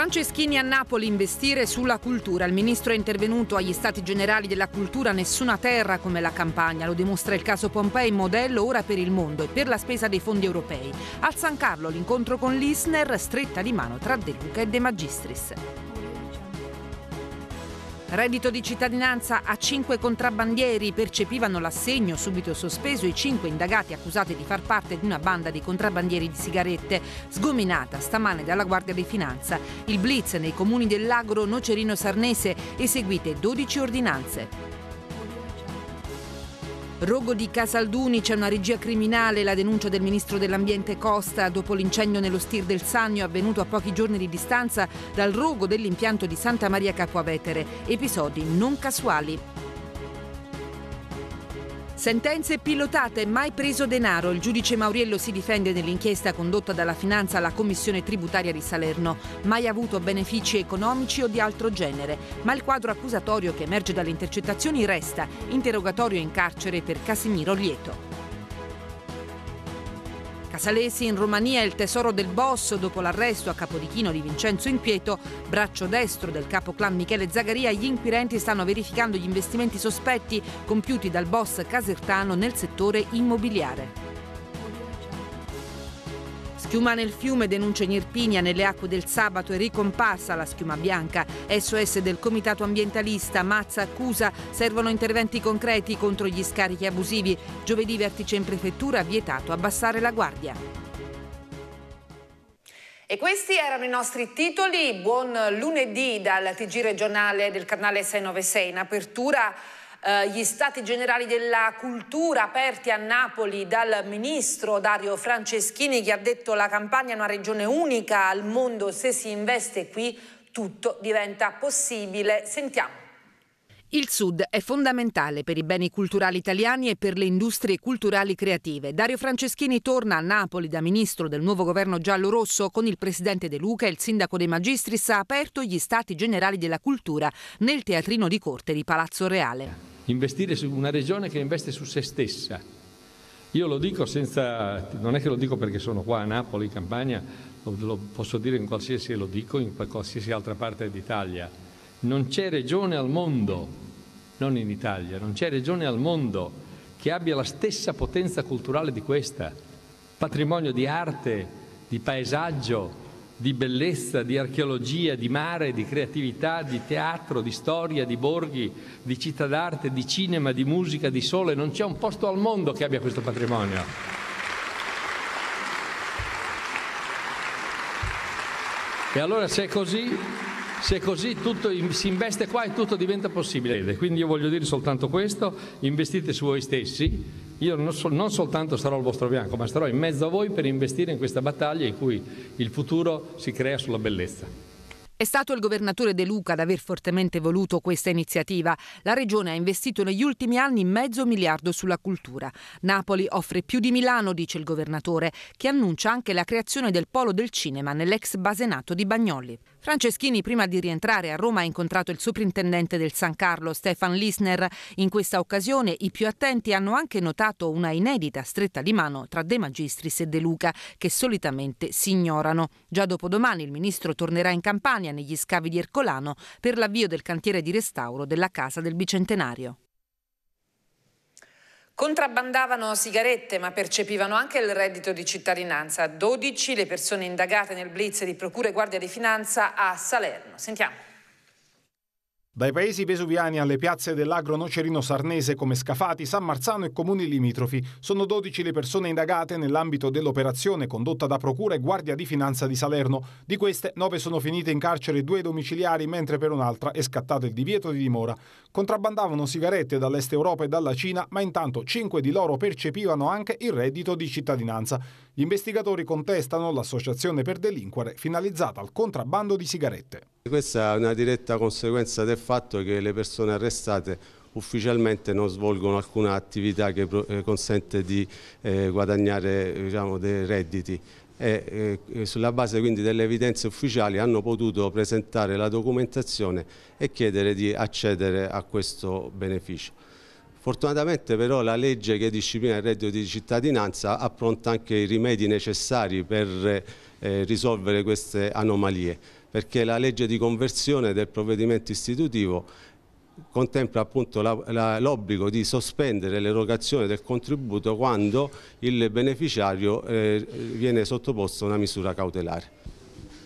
Franceschini a Napoli investire sulla cultura. Il ministro è intervenuto agli stati generali della cultura Nessuna terra come la campagna. Lo dimostra il caso Pompei, modello ora per il mondo e per la spesa dei fondi europei. Al San Carlo l'incontro con l'Isner, stretta di mano tra De Luca e De Magistris. Reddito di cittadinanza a cinque contrabbandieri percepivano l'assegno subito sospeso i cinque indagati accusati di far parte di una banda di contrabbandieri di sigarette sgominata stamane dalla Guardia di Finanza. Il blitz nei comuni dell'Agro Nocerino Sarnese eseguite 12 ordinanze. Rogo di Casalduni c'è una regia criminale, la denuncia del ministro dell'ambiente Costa dopo l'incendio nello Stir del Sannio avvenuto a pochi giorni di distanza dal rogo dell'impianto di Santa Maria Capuavetere, episodi non casuali. Sentenze pilotate, mai preso denaro. Il giudice Mauriello si difende nell'inchiesta condotta dalla Finanza alla Commissione Tributaria di Salerno. Mai avuto benefici economici o di altro genere. Ma il quadro accusatorio che emerge dalle intercettazioni resta. Interrogatorio in carcere per Casimiro Lieto. Casalesi in Romania è il tesoro del boss dopo l'arresto a Capodichino di Vincenzo Inquieto, braccio destro del capo clan Michele Zagaria, gli inquirenti stanno verificando gli investimenti sospetti compiuti dal boss casertano nel settore immobiliare. Schiuma nel fiume, denuncia in Irpinia, nelle acque del sabato è ricomparsa la schiuma bianca. SOS del Comitato Ambientalista, Mazza accusa, servono interventi concreti contro gli scarichi abusivi. Giovedì vertice in prefettura, vietato abbassare la guardia. E questi erano i nostri titoli. Buon lunedì dal TG regionale del canale 696 in apertura eh, gli stati generali della cultura aperti a Napoli dal ministro Dario Franceschini che ha detto la Campania è una regione unica al mondo, se si investe qui tutto diventa possibile. Sentiamo. Il Sud è fondamentale per i beni culturali italiani e per le industrie culturali creative. Dario Franceschini torna a Napoli da ministro del nuovo governo giallo-rosso con il presidente De Luca e il sindaco dei Magistris ha aperto gli stati generali della cultura nel teatrino di corte di Palazzo Reale investire su una regione che investe su se stessa. Io lo dico senza, non è che lo dico perché sono qua a Napoli, Campania, lo, lo posso dire in qualsiasi, lo dico in qualsiasi altra parte d'Italia. Non c'è regione al mondo, non in Italia, non c'è regione al mondo che abbia la stessa potenza culturale di questa, patrimonio di arte, di paesaggio, di bellezza, di archeologia, di mare, di creatività, di teatro, di storia, di borghi, di città d'arte, di cinema, di musica, di sole. Non c'è un posto al mondo che abbia questo patrimonio. E allora se è così, se così tutto, si investe qua e tutto diventa possibile. Quindi io voglio dire soltanto questo, investite su voi stessi, io non, so, non soltanto sarò al vostro fianco, ma sarò in mezzo a voi per investire in questa battaglia in cui il futuro si crea sulla bellezza. È stato il governatore De Luca ad aver fortemente voluto questa iniziativa. La regione ha investito negli ultimi anni mezzo miliardo sulla cultura. Napoli offre più di Milano, dice il governatore, che annuncia anche la creazione del polo del cinema nell'ex basenato di Bagnoli. Franceschini prima di rientrare a Roma ha incontrato il soprintendente del San Carlo Stefan Lisner. In questa occasione i più attenti hanno anche notato una inedita stretta di mano tra De Magistris e De Luca che solitamente si ignorano. Già dopodomani il ministro tornerà in Campania negli scavi di Ercolano per l'avvio del cantiere di restauro della casa del bicentenario. Contrabbandavano sigarette ma percepivano anche il reddito di cittadinanza. 12 le persone indagate nel blitz di Procura e Guardia di Finanza a Salerno. Sentiamo. Dai paesi vesuviani alle piazze dell'agro nocerino sarnese come Scafati, San Marzano e comuni limitrofi sono 12 le persone indagate nell'ambito dell'operazione condotta da Procura e Guardia di Finanza di Salerno. Di queste, 9 sono finite in carcere due domiciliari, mentre per un'altra è scattato il divieto di dimora. Contrabbandavano sigarette dall'est Europa e dalla Cina, ma intanto 5 di loro percepivano anche il reddito di cittadinanza. Gli investigatori contestano l'associazione per delinquere finalizzata al contrabbando di sigarette. Questa è una diretta conseguenza del fatto che le persone arrestate ufficialmente non svolgono alcuna attività che eh, consente di eh, guadagnare diciamo, dei redditi e eh, sulla base quindi delle evidenze ufficiali hanno potuto presentare la documentazione e chiedere di accedere a questo beneficio. Fortunatamente però la legge che disciplina il reddito di cittadinanza appronta anche i rimedi necessari per risolvere queste anomalie perché la legge di conversione del provvedimento istitutivo contempla appunto l'obbligo di sospendere l'erogazione del contributo quando il beneficiario eh, viene sottoposto a una misura cautelare.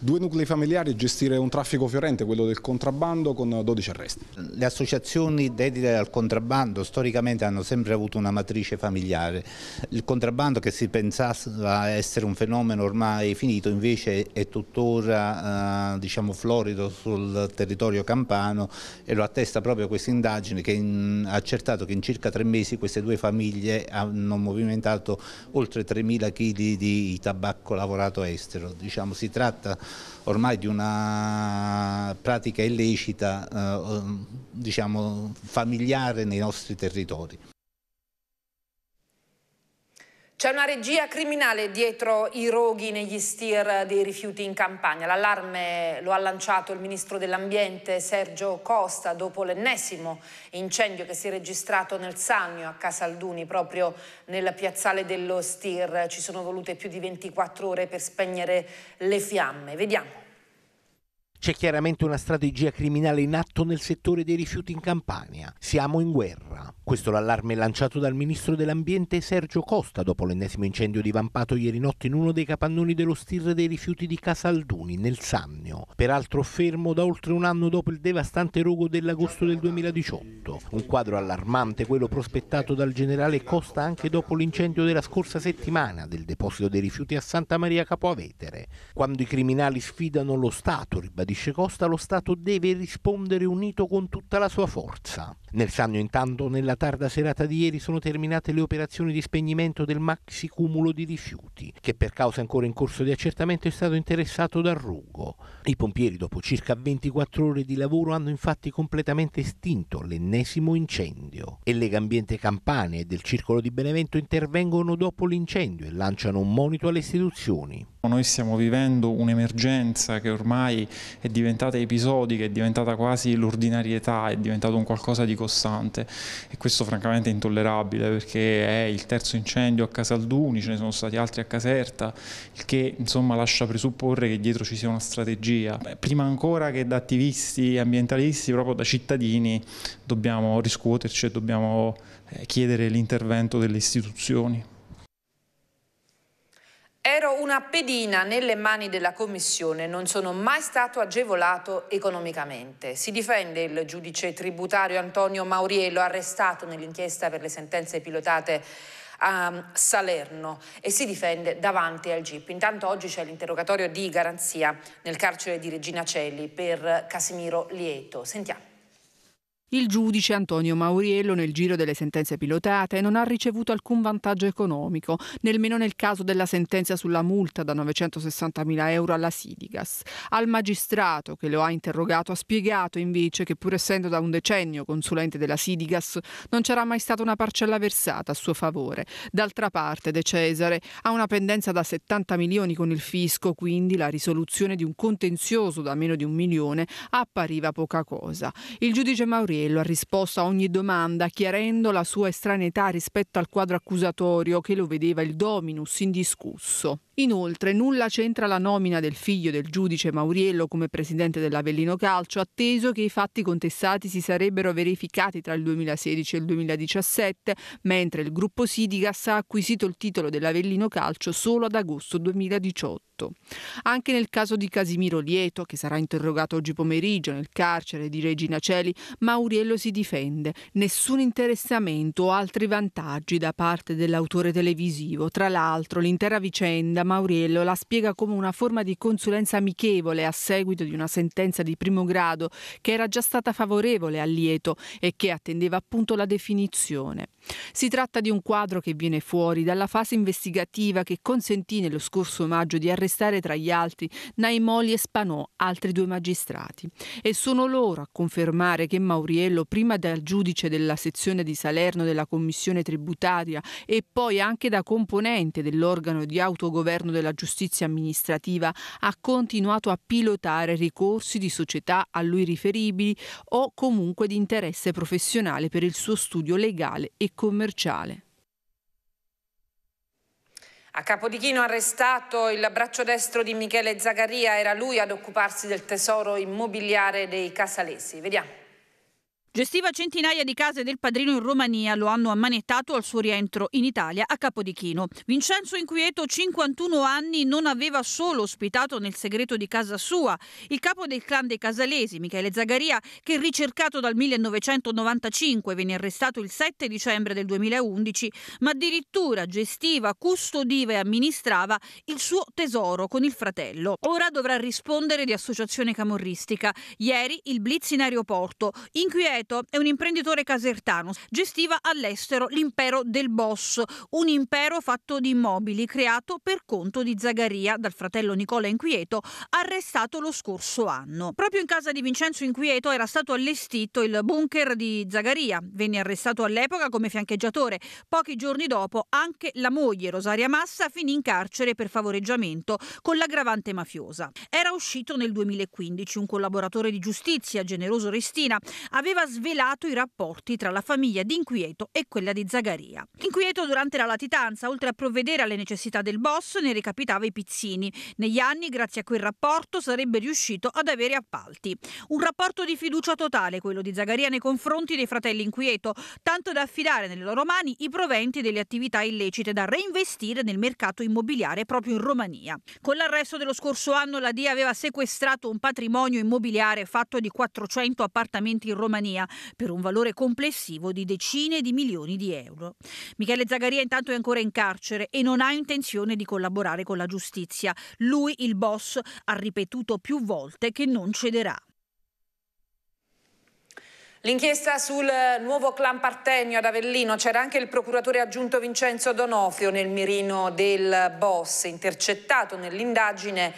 Due nuclei familiari e gestire un traffico fiorente, quello del contrabbando, con 12 arresti. Le associazioni dedicate al contrabbando storicamente hanno sempre avuto una matrice familiare. Il contrabbando che si pensava essere un fenomeno ormai finito invece è tuttora eh, diciamo, florido sul territorio campano e lo attesta proprio questa indagine che in, ha accertato che in circa tre mesi queste due famiglie hanno movimentato oltre 3.000 kg di tabacco lavorato estero. Diciamo, si tratta ormai di una pratica illecita eh, diciamo, familiare nei nostri territori. C'è una regia criminale dietro i roghi negli stir dei rifiuti in Campania. L'allarme lo ha lanciato il ministro dell'Ambiente Sergio Costa dopo l'ennesimo incendio che si è registrato nel Sannio a Casalduni, proprio nel piazzale dello stir. Ci sono volute più di 24 ore per spegnere le fiamme. Vediamo. C'è chiaramente una strategia criminale in atto nel settore dei rifiuti in Campania. Siamo in guerra. Questo l'allarme lanciato dal ministro dell'Ambiente Sergio Costa dopo l'ennesimo incendio divampato ieri notte in uno dei capannoni dello stir dei rifiuti di Casalduni, nel Sannio, peraltro fermo da oltre un anno dopo il devastante rogo dell'agosto del 2018. Un quadro allarmante quello prospettato dal generale Costa anche dopo l'incendio della scorsa settimana del deposito dei rifiuti a Santa Maria Capoavetere, quando i criminali sfidano lo Stato, ribadiscono Dice Costa lo Stato deve rispondere unito con tutta la sua forza. Nel Sannio intanto nella tarda serata di ieri sono terminate le operazioni di spegnimento del maxi cumulo di rifiuti, che per causa ancora in corso di accertamento è stato interessato dal rugo. I pompieri dopo circa 24 ore di lavoro hanno infatti completamente estinto l'ennesimo incendio e Lega Ambiente Campania e del Circolo di Benevento intervengono dopo l'incendio e lanciano un monito alle istituzioni. Noi stiamo vivendo un'emergenza che ormai è diventata episodica, è diventata quasi l'ordinarietà, è diventato un qualcosa di costante e questo francamente è intollerabile perché è il terzo incendio a Casalduni, ce ne sono stati altri a Caserta, il che insomma lascia presupporre che dietro ci sia una strategia. Prima ancora che da attivisti ambientalisti, proprio da cittadini dobbiamo riscuoterci e dobbiamo eh, chiedere l'intervento delle istituzioni. Ero una pedina nelle mani della Commissione, non sono mai stato agevolato economicamente. Si difende il giudice tributario Antonio Mauriello, arrestato nell'inchiesta per le sentenze pilotate a mm, Salerno e si difende davanti al GIP. Intanto oggi c'è l'interrogatorio di garanzia nel carcere di Regina Celli per Casimiro Lieto. Sentiamo. Il giudice Antonio Mauriello nel giro delle sentenze pilotate non ha ricevuto alcun vantaggio economico, nemmeno nel caso della sentenza sulla multa da 960.000 euro alla Sidigas. Al magistrato che lo ha interrogato ha spiegato invece che pur essendo da un decennio consulente della Sidigas non c'era mai stata una parcella versata a suo favore. D'altra parte De Cesare ha una pendenza da 70 milioni con il fisco, quindi la risoluzione di un contenzioso da meno di un milione appariva poca cosa. Il giudice Mauriello lo ha risposto a ogni domanda chiarendo la sua estraneità rispetto al quadro accusatorio che lo vedeva il dominus indiscusso. Inoltre nulla c'entra la nomina del figlio del giudice Mauriello come presidente dell'Avellino Calcio, atteso che i fatti contestati si sarebbero verificati tra il 2016 e il 2017, mentre il gruppo Sidigas ha acquisito il titolo dell'Avellino Calcio solo ad agosto 2018. Anche nel caso di Casimiro Lieto, che sarà interrogato oggi pomeriggio nel carcere di Regina Celi, Mauriello si difende. Nessun interessamento o altri vantaggi da parte dell'autore televisivo. Tra l'altro l'intera vicenda Mauriello la spiega come una forma di consulenza amichevole a seguito di una sentenza di primo grado che era già stata favorevole a Lieto e che attendeva appunto la definizione. Si tratta di un quadro che viene fuori dalla fase investigativa che consentì nello scorso maggio di arrestare tra gli altri Naimoli e Spanò, altri due magistrati. E sono loro a confermare che Mauriello, prima dal giudice della sezione di Salerno della Commissione tributaria e poi anche da componente dell'organo di autogoverno governo della giustizia amministrativa ha continuato a pilotare ricorsi di società a lui riferibili o comunque di interesse professionale per il suo studio legale e commerciale. A Capodichino arrestato il braccio destro di Michele Zagaria, era lui ad occuparsi del tesoro immobiliare dei casalesi. Vediamo. Gestiva centinaia di case del padrino in Romania, lo hanno ammanettato al suo rientro in Italia a Capodichino. Vincenzo Inquieto, 51 anni, non aveva solo ospitato nel segreto di casa sua il capo del clan dei Casalesi, Michele Zagaria, che ricercato dal 1995 venne arrestato il 7 dicembre del 2011, ma addirittura gestiva, custodiva e amministrava il suo tesoro con il fratello. Ora dovrà rispondere di associazione camorristica. Ieri il blitz in aeroporto. Inquieto Ceto è un imprenditore casertano. Gestiva all'estero l'impero del Boss, un impero fatto di immobili creato per conto di Zagaria dal fratello Nicola Inquieto, arrestato lo scorso anno. Proprio in casa di Vincenzo Inquieto era stato allestito il bunker di Zagaria. Venne arrestato all'epoca come fiancheggiatore. Pochi giorni dopo anche la moglie Rosaria Massa finì in carcere per favoreggiamento con l'aggravante mafiosa. Era uscito nel 2015 un collaboratore di giustizia, generoso Restina, aveva svelato i rapporti tra la famiglia di Inquieto e quella di Zagaria. Inquieto durante la latitanza, oltre a provvedere alle necessità del boss, ne recapitava i pizzini. Negli anni, grazie a quel rapporto, sarebbe riuscito ad avere appalti. Un rapporto di fiducia totale, quello di Zagaria nei confronti dei fratelli Inquieto, tanto da affidare nelle loro mani i proventi delle attività illecite da reinvestire nel mercato immobiliare proprio in Romania. Con l'arresto dello scorso anno la DIA aveva sequestrato un patrimonio immobiliare fatto di 400 appartamenti in Romania per un valore complessivo di decine di milioni di euro. Michele Zagaria intanto è ancora in carcere e non ha intenzione di collaborare con la giustizia. Lui, il boss, ha ripetuto più volte che non cederà. L'inchiesta sul nuovo clan Partenio ad Avellino c'era anche il procuratore aggiunto Vincenzo Donofrio nel mirino del boss, intercettato nell'indagine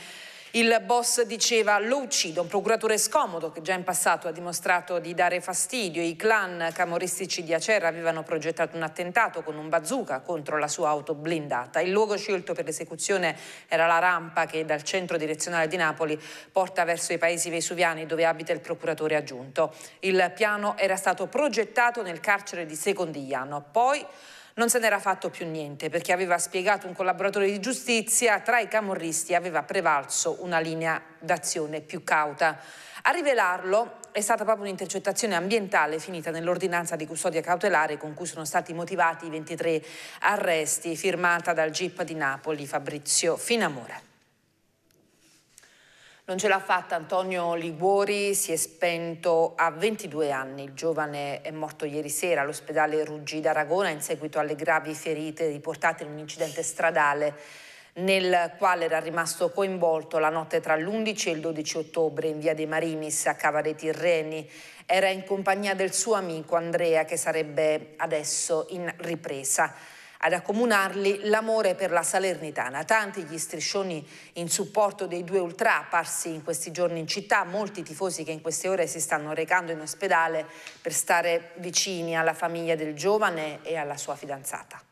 il boss diceva lo uccido, un procuratore scomodo che già in passato ha dimostrato di dare fastidio. I clan camoristici di Acerra avevano progettato un attentato con un bazooka contro la sua auto blindata. Il luogo scelto per l'esecuzione era la rampa che dal centro direzionale di Napoli porta verso i paesi vesuviani dove abita il procuratore aggiunto. Il piano era stato progettato nel carcere di Secondigliano, poi non se n'era fatto più niente perché aveva spiegato un collaboratore di giustizia, tra i camorristi aveva prevalso una linea d'azione più cauta. A rivelarlo è stata proprio un'intercettazione ambientale finita nell'ordinanza di custodia cautelare con cui sono stati motivati i 23 arresti firmata dal GIP di Napoli Fabrizio Finamora. Non ce l'ha fatta Antonio Liguori, si è spento a 22 anni, il giovane è morto ieri sera all'ospedale Ruggi d'Aragona in seguito alle gravi ferite riportate in un incidente stradale nel quale era rimasto coinvolto la notte tra l'11 e il 12 ottobre in via dei Marinis a Cava dei Tirreni. Era in compagnia del suo amico Andrea che sarebbe adesso in ripresa ad accomunarli l'amore per la Salernitana. Tanti gli striscioni in supporto dei due ultra apparsi in questi giorni in città, molti tifosi che in queste ore si stanno recando in ospedale per stare vicini alla famiglia del giovane e alla sua fidanzata.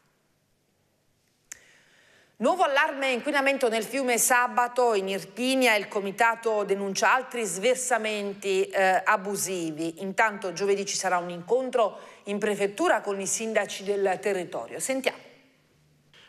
Nuovo allarme inquinamento nel fiume Sabato, in Irpinia il comitato denuncia altri sversamenti eh, abusivi. Intanto giovedì ci sarà un incontro in prefettura con i sindaci del territorio. Sentiamo.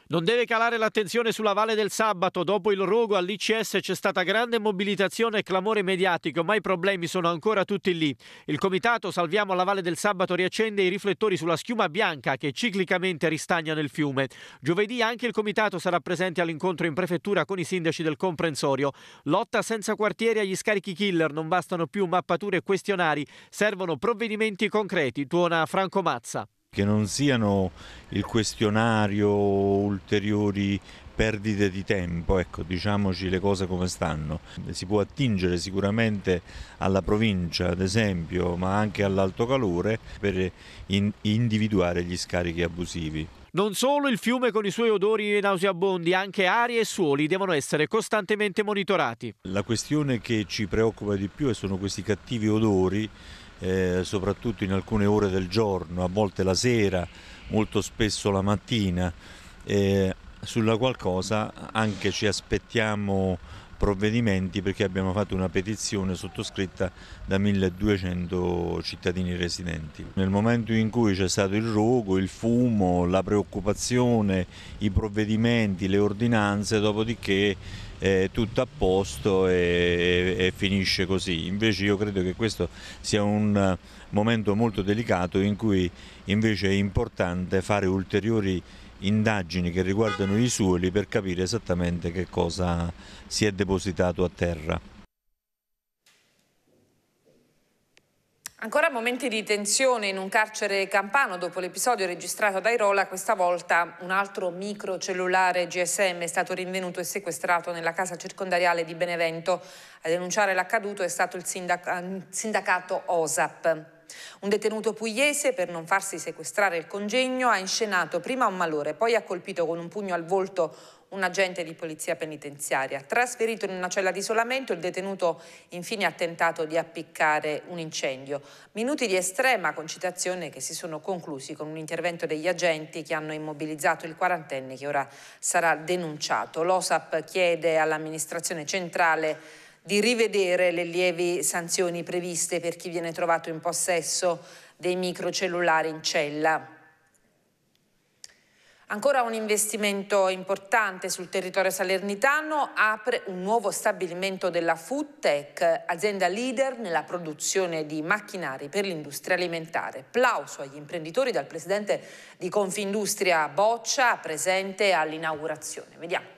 Non deve calare l'attenzione sulla Valle del Sabato, dopo il rogo all'ICS c'è stata grande mobilitazione e clamore mediatico, ma i problemi sono ancora tutti lì. Il comitato Salviamo la Valle del Sabato riaccende i riflettori sulla schiuma bianca che ciclicamente ristagna nel fiume. Giovedì anche il comitato sarà presente all'incontro in prefettura con i sindaci del comprensorio. Lotta senza quartieri agli scarichi killer, non bastano più mappature e questionari, servono provvedimenti concreti, tuona Franco Mazza che non siano il questionario ulteriori perdite di tempo, ecco, diciamoci le cose come stanno. Si può attingere sicuramente alla provincia, ad esempio, ma anche all'alto calore per in individuare gli scarichi abusivi. Non solo il fiume con i suoi odori nauseabondi, anche aria e suoli devono essere costantemente monitorati. La questione che ci preoccupa di più sono questi cattivi odori eh, soprattutto in alcune ore del giorno, a volte la sera, molto spesso la mattina, eh, sulla qual anche ci aspettiamo provvedimenti perché abbiamo fatto una petizione sottoscritta da 1200 cittadini residenti. Nel momento in cui c'è stato il rogo, il fumo, la preoccupazione, i provvedimenti, le ordinanze, dopodiché eh, tutto a posto e, e, finisce così. Invece io credo che questo sia un eh, momento molto delicato in cui invece è importante fare ulteriori indagini che riguardano i suoli per capire esattamente che cosa si è depositato a terra. Ancora momenti di tensione in un carcere campano dopo l'episodio registrato da Irola, questa volta un altro microcellulare GSM è stato rinvenuto e sequestrato nella casa circondariale di Benevento. A denunciare l'accaduto è stato il sindacato OSAP. Un detenuto pugliese, per non farsi sequestrare il congegno, ha inscenato prima un malore, poi ha colpito con un pugno al volto un agente di polizia penitenziaria. Trasferito in una cella di isolamento, il detenuto infine ha tentato di appiccare un incendio. Minuti di estrema concitazione che si sono conclusi con un intervento degli agenti che hanno immobilizzato il quarantenne che ora sarà denunciato. L'OSAP chiede all'amministrazione centrale di rivedere le lievi sanzioni previste per chi viene trovato in possesso dei microcellulari in cella. Ancora un investimento importante sul territorio salernitano apre un nuovo stabilimento della Foodtech, azienda leader nella produzione di macchinari per l'industria alimentare. Plauso agli imprenditori dal presidente di Confindustria Boccia presente all'inaugurazione. Vediamo.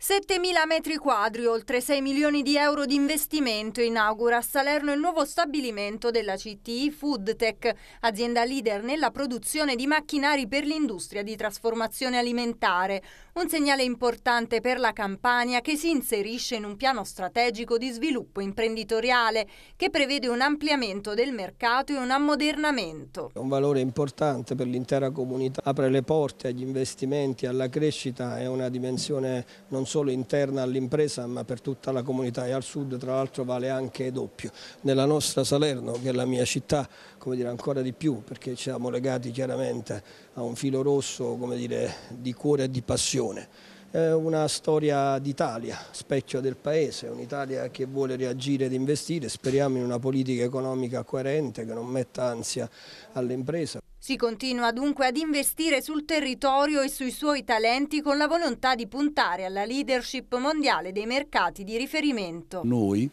7.000 metri quadri, oltre 6 milioni di euro di investimento, inaugura a Salerno il nuovo stabilimento della CTI Foodtech, azienda leader nella produzione di macchinari per l'industria di trasformazione alimentare. Un segnale importante per la Campania che si inserisce in un piano strategico di sviluppo imprenditoriale che prevede un ampliamento del mercato e un ammodernamento. È un valore importante per l'intera comunità, apre le porte agli investimenti, alla crescita, è una dimensione non solo interna all'impresa ma per tutta la comunità e al sud tra l'altro vale anche doppio. Nella nostra Salerno, che è la mia città, come dire, ancora di più perché ci siamo legati chiaramente a un filo rosso come dire, di cuore e di passione. È una storia d'Italia, specchio del paese, un'Italia che vuole reagire ed investire, speriamo in una politica economica coerente che non metta ansia all'impresa. Si continua dunque ad investire sul territorio e sui suoi talenti con la volontà di puntare alla leadership mondiale dei mercati di riferimento. Noi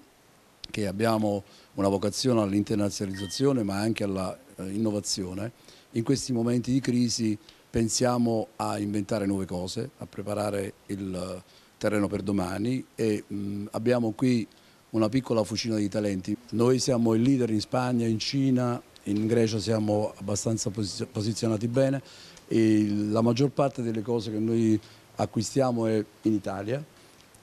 che abbiamo una vocazione all'internazionalizzazione ma anche all'innovazione, eh, in questi momenti di crisi pensiamo a inventare nuove cose, a preparare il eh, terreno per domani e mh, mm, abbiamo qui una piccola fucina di talenti. Noi siamo il leader in Spagna, in Cina, in Grecia siamo abbastanza posizionati bene e la maggior parte delle cose che noi acquistiamo è in Italia.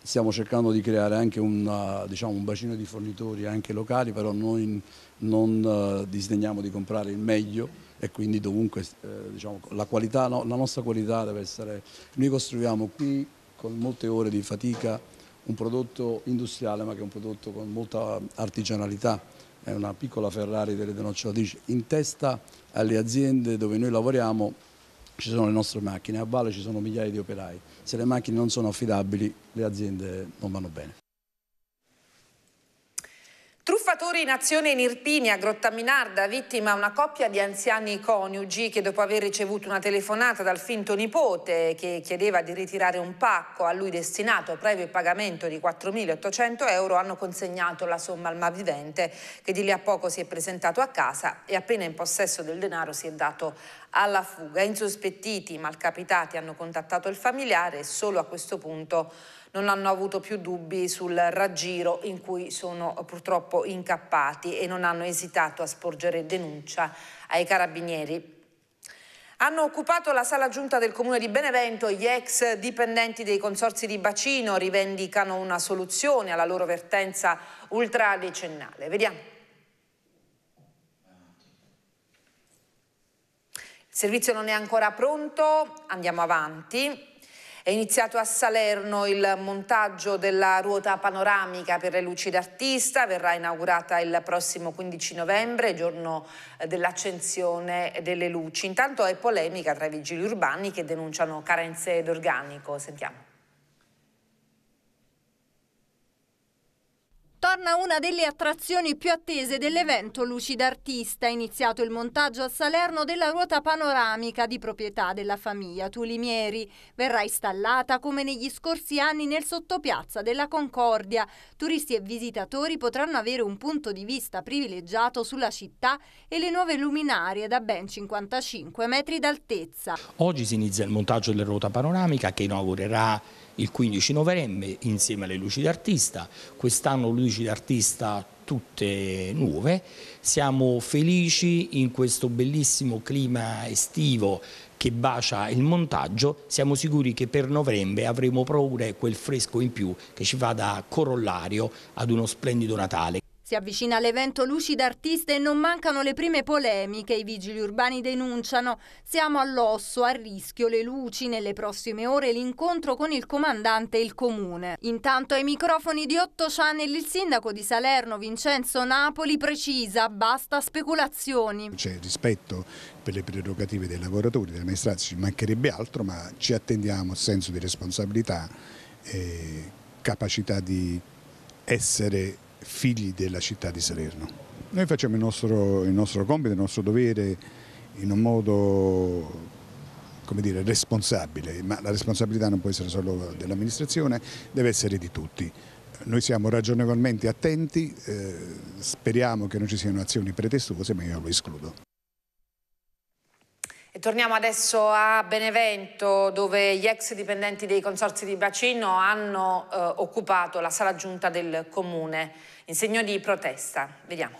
Stiamo cercando di creare anche una, diciamo, un bacino di fornitori anche locali, però noi non eh, disdegniamo di comprare il meglio e quindi dovunque eh, diciamo, la, qualità, no, la nostra qualità deve essere... Noi costruiamo qui con molte ore di fatica un prodotto industriale ma che è un prodotto con molta artigianalità è una piccola Ferrari delle denocciolatrici, in testa alle aziende dove noi lavoriamo ci sono le nostre macchine, a Valle ci sono migliaia di operai, se le macchine non sono affidabili le aziende non vanno bene. Lavoratori in azione in Irpinia, Grottaminarda, vittima una coppia di anziani coniugi che dopo aver ricevuto una telefonata dal finto nipote che chiedeva di ritirare un pacco a lui destinato previo pagamento di 4.800 euro hanno consegnato la somma al malvivente che di lì a poco si è presentato a casa e appena in possesso del denaro si è dato alla fuga. Insospettiti, malcapitati hanno contattato il familiare e solo a questo punto non hanno avuto più dubbi sul raggiro in cui sono eh, purtroppo incappati e non hanno esitato a sporgere denuncia ai carabinieri hanno occupato la sala giunta del comune di Benevento gli ex dipendenti dei consorsi di bacino rivendicano una soluzione alla loro vertenza ultradecennale. Vediamo. Il servizio non è ancora pronto, andiamo avanti. È iniziato a Salerno il montaggio della ruota panoramica per le luci d'artista, verrà inaugurata il prossimo 15 novembre, giorno eh, dell'accensione delle luci. Intanto è polemica tra i vigili urbani che denunciano carenze d'organico. Sentiamo. Torna una delle attrazioni più attese dell'evento Luci d'Artista, iniziato il montaggio a Salerno della ruota panoramica di proprietà della famiglia Tulimieri. Verrà installata come negli scorsi anni nel sottopiazza della Concordia. Turisti e visitatori potranno avere un punto di vista privilegiato sulla città e le nuove luminarie da ben 55 metri d'altezza. Oggi si inizia il montaggio della ruota panoramica che inaugurerà il 15 novembre insieme alle luci d'artista, quest'anno luci d'artista tutte nuove, siamo felici in questo bellissimo clima estivo che bacia il montaggio, siamo sicuri che per novembre avremo pure quel fresco in più che ci fa da corollario ad uno splendido Natale. Si avvicina l'evento Luci d'Artista e non mancano le prime polemiche. I vigili urbani denunciano. Siamo all'osso, a rischio le luci. Nelle prossime ore l'incontro con il comandante e il comune. Intanto ai microfoni di Otto Channel il sindaco di Salerno, Vincenzo Napoli, precisa basta speculazioni. C'è rispetto per le prerogative dei lavoratori, delle amministrazioni, ci mancherebbe altro, ma ci attendiamo senso di responsabilità, e capacità di essere figli della città di Salerno. Noi facciamo il nostro, il nostro compito, il nostro dovere in un modo come dire, responsabile, ma la responsabilità non può essere solo dell'amministrazione, deve essere di tutti. Noi siamo ragionevolmente attenti, eh, speriamo che non ci siano azioni pretestuose, ma io lo escludo. E torniamo adesso a Benevento dove gli ex dipendenti dei consorzi di Bacino hanno eh, occupato la sala giunta del comune in segno di protesta. Vediamo.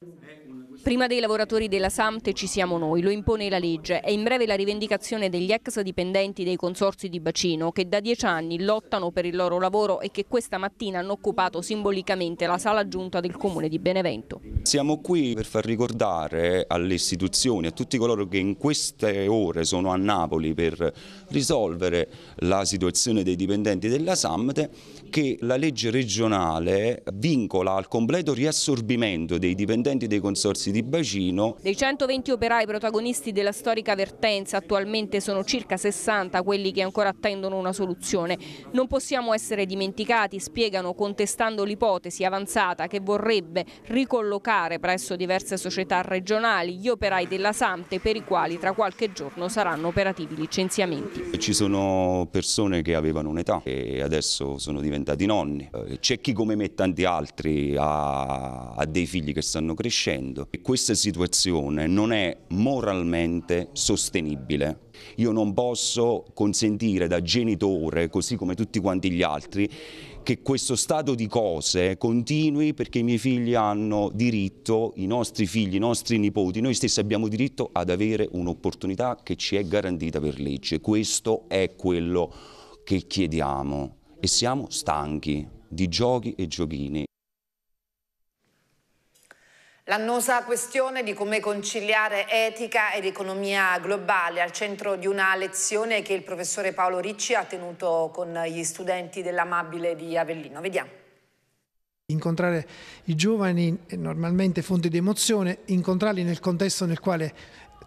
Eh, Prima dei lavoratori della Samte ci siamo noi, lo impone la legge. È in breve la rivendicazione degli ex dipendenti dei consorzi di bacino che da dieci anni lottano per il loro lavoro e che questa mattina hanno occupato simbolicamente la sala giunta del comune di Benevento. Siamo qui per far ricordare alle istituzioni, a tutti coloro che in queste ore sono a Napoli per risolvere la situazione dei dipendenti della Samte che la legge regionale vincola al completo riassorbimento dei dipendenti dei consorzi pozzi di bacino. Dei 120 operai protagonisti della storica vertenza attualmente sono circa 60 quelli che ancora attendono una soluzione. Non possiamo essere dimenticati, spiegano contestando l'ipotesi avanzata che vorrebbe ricollocare presso diverse società regionali gli operai della Sante per i quali tra qualche giorno saranno operativi licenziamenti. Ci sono persone che avevano un'età e adesso sono diventati nonni. Eh, c'è chi come me tanti altri ha, ha dei figli che stanno crescendo questa situazione non è moralmente sostenibile. Io non posso consentire da genitore, così come tutti quanti gli altri, che questo stato di cose continui perché i miei figli hanno diritto, i nostri figli, i nostri nipoti, noi stessi abbiamo diritto ad avere un'opportunità che ci è garantita per legge. Questo è quello che chiediamo e siamo stanchi di giochi e giochini. L'annosa questione di come conciliare etica ed economia globale al centro di una lezione che il professore Paolo Ricci ha tenuto con gli studenti dell'Amabile di Avellino. Vediamo. Incontrare i giovani è eh, normalmente fonte di emozione, incontrarli nel contesto nel quale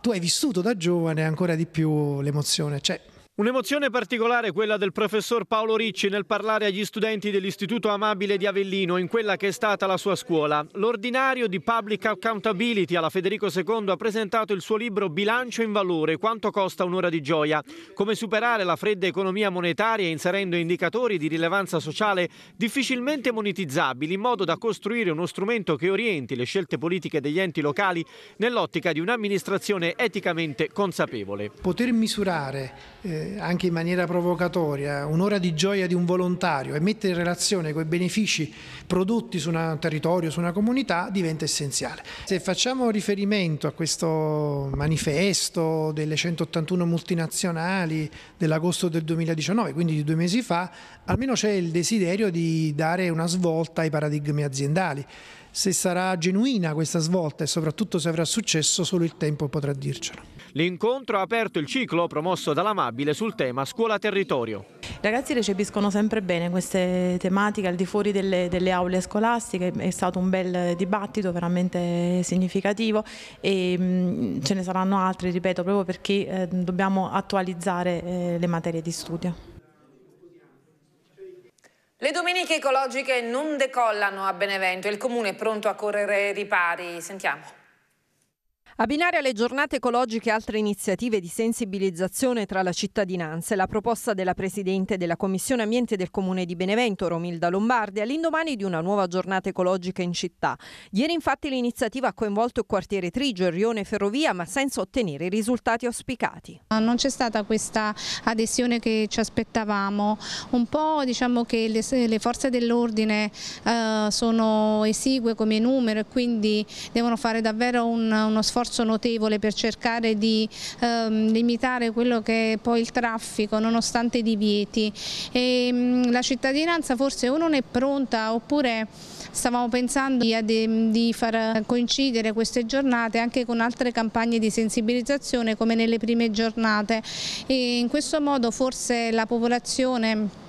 tu hai vissuto da giovane ancora di più l'emozione. Cioè, Un'emozione particolare quella del professor Paolo Ricci nel parlare agli studenti dell'Istituto Amabile di Avellino in quella che è stata la sua scuola. L'ordinario di Public Accountability alla Federico II ha presentato il suo libro Bilancio in valore, quanto costa un'ora di gioia, come superare la fredda economia monetaria inserendo indicatori di rilevanza sociale difficilmente monetizzabili in modo da costruire uno strumento che orienti le scelte politiche degli enti locali nell'ottica di un'amministrazione eticamente consapevole. Poter misurare eh eh, anche in maniera provocatoria, un'ora di gioia di un volontario e mettere in relazione quei benefici prodotti su un territorio, su una comunità, diventa essenziale. Se facciamo riferimento a questo manifesto delle 181 multinazionali dell'agosto del 2019, quindi di due mesi fa, almeno c'è il desiderio di dare una svolta ai paradigmi aziendali. Se sarà genuina questa svolta e soprattutto se avrà successo, solo il tempo potrà dircelo. L'incontro ha aperto il ciclo promosso dall'Amabile sul tema scuola-territorio. I ragazzi recepiscono sempre bene queste tematiche al di fuori delle, delle, aule scolastiche, è stato un bel dibattito veramente significativo e mh, mm, ce ne saranno altri, ripeto, proprio perché eh, dobbiamo attualizzare eh, le materie di studio. Le domeniche ecologiche non decollano a Benevento, il comune è pronto a correre ripari, sentiamo. Abbinare alle giornate ecologiche altre iniziative di sensibilizzazione tra la cittadinanza è la proposta della Presidente della Commissione Ambiente del Comune di Benevento, Romilda Lombardi, all'indomani di una nuova giornata ecologica in città. Ieri infatti l'iniziativa ha coinvolto il quartiere Trigio, il Rione Ferrovia, ma senza ottenere i risultati auspicati. Ah, non c'è stata questa adesione che ci aspettavamo, un po' diciamo che le, forze dell'ordine eh, sono esigue come numero e quindi devono fare davvero uno sforzo sforzo notevole per cercare di ehm, limitare quello che è poi il traffico nonostante i divieti e, ehm, mh, la cittadinanza forse o non è pronta oppure stavamo pensando di, di far coincidere queste giornate anche con altre campagne di sensibilizzazione come nelle prime giornate e in questo modo forse la popolazione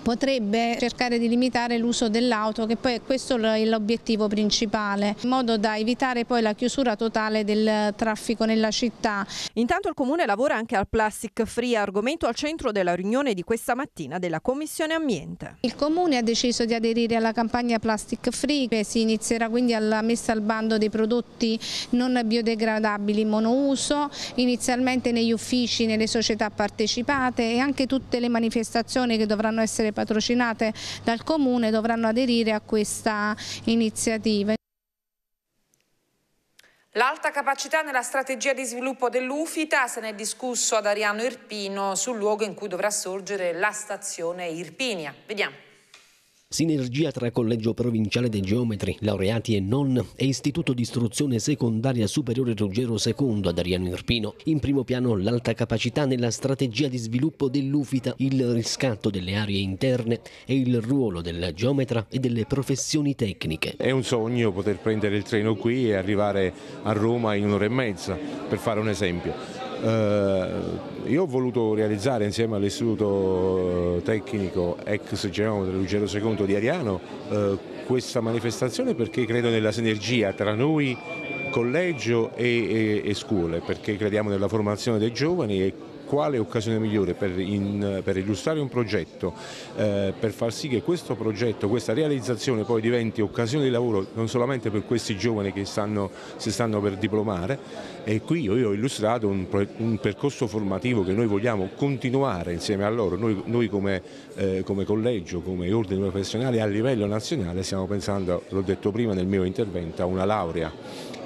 potrebbe cercare di limitare l'uso dell'auto che poi questo è l'obiettivo principale in modo da evitare poi la chiusura totale del traffico nella città. Intanto il Comune lavora anche al Plastic Free, argomento al centro della riunione di questa mattina della Commissione Ambiente. Il Comune ha deciso di aderire alla campagna Plastic Free si inizierà quindi alla messa al bando dei prodotti non biodegradabili monouso, inizialmente negli uffici, nelle società partecipate e anche tutte le manifestazioni che dovranno essere opere patrocinate dal Comune dovranno aderire a questa iniziativa. L'alta capacità nella strategia di sviluppo dell'Ufita se ne è discusso ad Ariano Irpino sul luogo in cui dovrà sorgere la stazione Irpinia. Vediamo. Sinergia tra Collegio Provinciale dei Geometri, laureati e non, e Istituto di Istruzione Secondaria Superiore Ruggero II ad Ariano Irpino. In primo piano l'alta capacità nella strategia di sviluppo dell'UFITA, il riscatto delle aree interne e il ruolo della geometra e delle professioni tecniche. È un sogno poter prendere il treno qui e arrivare a Roma in un'ora e mezza, per fare un esempio eh, io ho voluto realizzare insieme all'Istituto eh, Tecnico ex Geometra Ruggero II di Ariano eh, questa manifestazione perché credo nella sinergia tra noi collegio e, e, e scuole, perché crediamo nella formazione dei giovani e quale occasione migliore per, in, per illustrare un progetto, eh, per far sì che questo progetto, questa realizzazione poi diventi occasione di lavoro non solamente per questi giovani che stanno, si stanno per diplomare e qui io ho illustrato un, un percorso formativo che noi vogliamo continuare insieme a loro, noi, noi come, eh, come collegio, come ordine professionale a livello nazionale stiamo pensando, l'ho detto prima nel mio intervento, a una laurea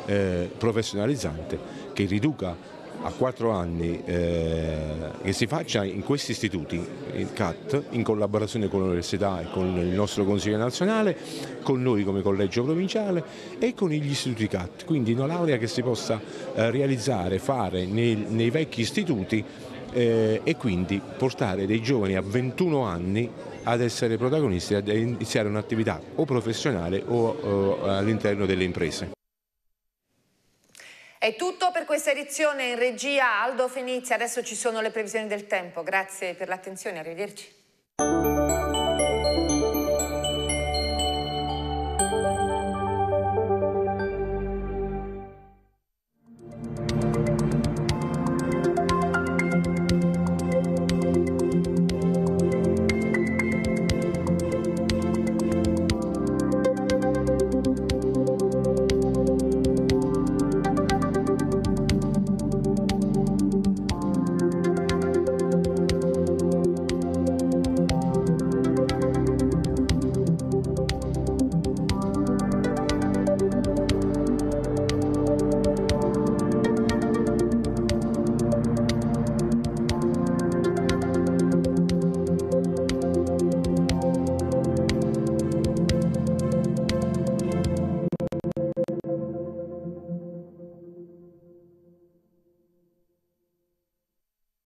eh, professionalizzante che riduca a quattro anni eh, che si faccia in questi istituti, il CAT, in collaborazione con l'università e con il nostro Consiglio nazionale, con noi come collegio provinciale e con gli istituti CAT, quindi una laurea che si possa eh, realizzare, fare nei, nei vecchi istituti eh, e quindi portare dei giovani a 21 anni ad essere protagonisti, ad iniziare un'attività o professionale o, o eh, all'interno delle imprese. È tutto per questa edizione in regia Aldo Fenizia, adesso ci sono le previsioni del tempo, grazie per l'attenzione, arrivederci.